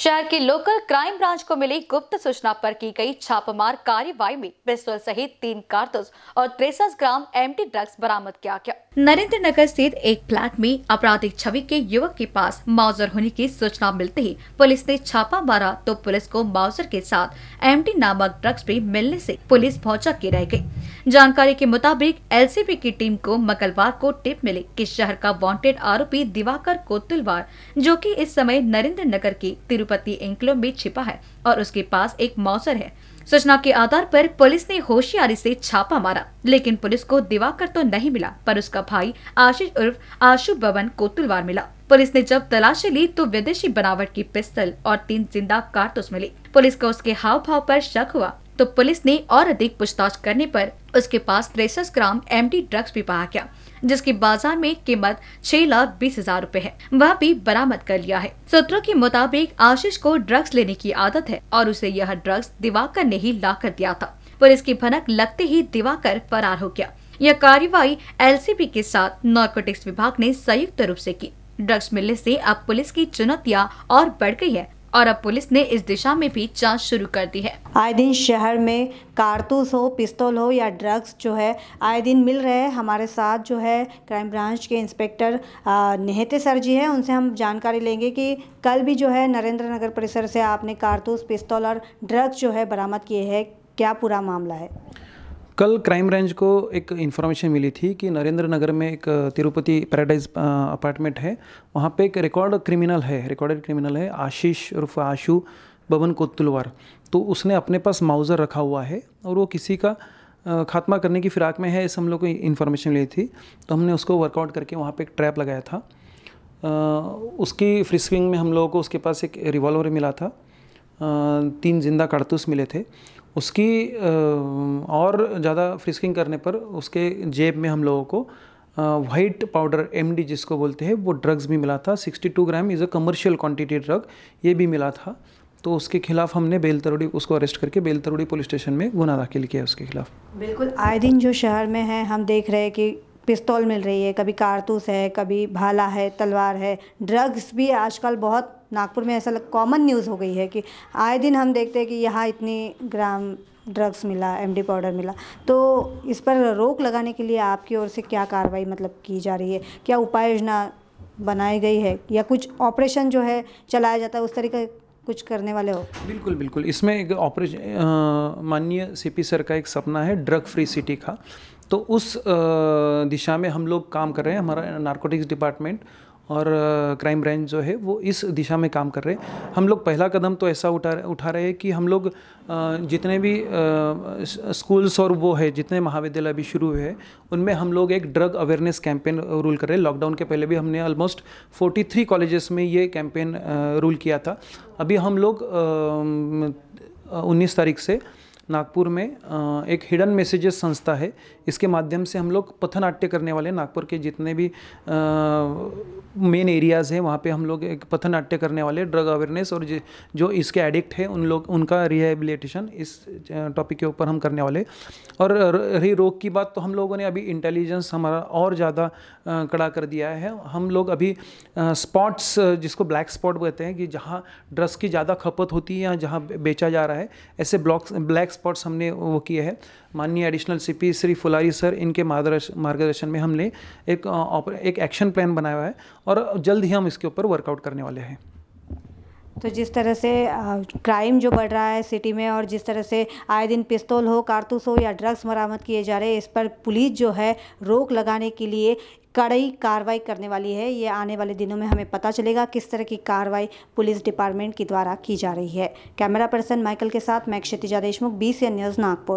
शहर की local crime branch को मिली गुप्त सूचना पर की गई छापामार कार्यवाही में पिस्तौल सहित तीन कारतूस और तिरसठ ग्राम एमटी ड्रग्स बरामद किया गया नरेंद्र नगर स्थित एक फ्लैट में आपराधिक छवि के युवक के पास माउजर होने की सूचना मिलते ही पुलिस ने छापा मारा तो पुलिस को माउजर के साथ एमटी नामक ड्रग्स भी मिलने से पुलिस भौचक के रह गयी जानकारी के मुताबिक एल की टीम को मंगलवार को टिप मिले की शहर का वॉन्टेड आरोपी दिवाकर कोतुलवार जो की इस समय नरेंद्र नगर के तिरु तिरुपति एंक्लो में छिपा है और उसके पास एक मौसर है सूचना के आधार पर पुलिस ने होशियारी से छापा मारा लेकिन पुलिस को दिवाकर तो नहीं मिला पर उसका भाई आशीष उर्फ आशु भवन को तुलवार मिला पुलिस ने जब तलाशी ली तो विदेशी बनावट की पिस्तल और तीन जिंदा कारतूस मिली पुलिस को उसके हाव भाव पर शक हुआ तो पुलिस ने और अधिक पूछताछ करने पर उसके पास तिरसठ ग्राम एम ड्रग्स भी पाया गया जिसकी बाजार में कीमत छह लाख बीस हजार रूपए है वह भी बरामद कर लिया है सूत्रों के मुताबिक आशीष को ड्रग्स लेने की आदत है और उसे यह ड्रग्स दिवाकर ने ही ला कर दिया था पुलिस की भनक लगते ही दिवाकर फरार हो गया यह कार्यवाही एल के साथ नार्कोटिक्स विभाग ने संयुक्त रूप ऐसी की ड्रग्स मिलने से अब पुलिस की चुनौतियां और बढ़ गई है और अब पुलिस ने इस दिशा में भी जांच शुरू कर दी है आए दिन शहर में कारतूस हो पिस्तौल हो या ड्रग्स जो है आए दिन मिल रहे हैं हमारे साथ जो है क्राइम ब्रांच के इंस्पेक्टर नेहते सर जी हैं उनसे हम जानकारी लेंगे कि कल भी जो है नरेंद्र नगर परिसर से आपने कारतूस पिस्तौल और ड्रग्स जो है बरामद किए हैं क्या पूरा मामला है कल क्राइम ब्रांच को एक इन्फॉर्मेशन मिली थी कि नरेंद्र नगर में एक तिरुपति पैराडाइज अपार्टमेंट है वहाँ पे एक रिकॉर्ड क्रिमिनल है रिकॉर्डेड क्रिमिनल है आशीष उर्फ आशु बबन कोतुलवार तो उसने अपने पास माउज़र रखा हुआ है और वो किसी का खात्मा करने की फिराक में है ऐसे हम लोग को इन्फॉर्मेशन मिली थी तो हमने उसको वर्कआउट करके वहाँ पर एक ट्रैप लगाया था उसकी फ्री स्विंग में हम लोगों को उसके पास एक रिवॉल्वर मिला था तीन जिंदा कारतूस मिले थे उसकी और ज़्यादा फ्रिस्किंग करने पर उसके जेब में हम लोगों को वाइट पाउडर एम जिसको बोलते हैं वो ड्रग्स भी मिला था 62 gram is a commercial quantity drug ये भी मिला था तो उसके खिलाफ हमने बेलतरोड़ी उसको अरेस्ट करके बेलतरोड़ी पुलिस स्टेशन में गुना दाखिल किया उसके खिलाफ बिल्कुल आए दिन जो शहर में है हम देख रहे हैं कि पिस्तौल मिल रही है कभी कारतूस है कभी भाला है तलवार है ड्रग्स भी आजकल बहुत नागपुर में ऐसा कॉमन न्यूज़ हो गई है कि आए दिन हम देखते हैं कि यहाँ इतनी ग्राम ड्रग्स मिला एमडी पाउडर मिला तो इस पर रोक लगाने के लिए आपकी ओर से क्या कार्रवाई मतलब की जा रही है क्या उपाय योजना बनाई गई है या कुछ ऑपरेशन जो है चलाया जाता है उस तरीके कुछ करने वाले हो बिल्कुल बिल्कुल इसमें एक ऑपरेशन माननीय सीपी सर का एक सपना है ड्रग फ्री सिटी का तो उस दिशा में हम लोग काम कर रहे हैं हमारा नारकोटिक्स डिपार्टमेंट और क्राइम ब्रांच जो है वो इस दिशा में काम कर रहे हैं हम लोग पहला कदम तो ऐसा उठा उठा रहे हैं कि हम लोग जितने भी स्कूल्स और वो है जितने महाविद्यालय अभी शुरू हुए हैं उनमें हम लोग एक ड्रग अवेयरनेस कैंपेन रूल कर रहे हैं लॉकडाउन के पहले भी हमने ऑलमोस्ट 43 कॉलेजेस में ये कैंपेन रूल किया था अभी हम लोग उन्नीस तारीख से नागपुर में एक हिडन मैसेजेस संस्था है इसके माध्यम से हम लोग पथनाट्य करने वाले नागपुर के जितने भी मेन एरियाज़ हैं वहाँ पे हम लोग एक पथनाट्य करने वाले ड्रग अवेयरनेस और जो इसके एडिक्ट हैं उन लोग उनका रिहेबिलिटेशन इस टॉपिक के ऊपर हम करने वाले और रही रोग की बात तो हम लोगों ने अभी इंटेलिजेंस हमारा और ज़्यादा कड़ा कर दिया है हम लोग अभी स्पॉट्स जिसको ब्लैक स्पॉट कहते हैं कि जहाँ ड्रग्स की ज़्यादा खपत होती है या जहाँ बेचा जा रहा है ऐसे ब्लॉक्स ब्लैक स्पॉट्स हमने वो किए हैं माननीय additional C P Shri Phulari sir इनके मार्गदर्शन में हमने एक एक एक्शन प्लान बनाया है और जल्द ही हम इसके ऊपर वर्कआउट करने वाले हैं तो जिस तरह से क्राइम जो बढ़ रहा है सिटी में और जिस तरह से आए दिन पिस्तौल हो कारतूस हो या ड्रग्स बरामद किए जा रहे हैं इस पर पुलिस जो है रोक लगाने के लिए कड़ी कार्रवाई करने वाली है ये आने वाले दिनों में हमें पता चलेगा किस तरह की कार्रवाई पुलिस डिपार्टमेंट के द्वारा की जा रही है कैमरा पर्सन माइकल के साथ मैं Kshitija Deshmukh B C news Nagpur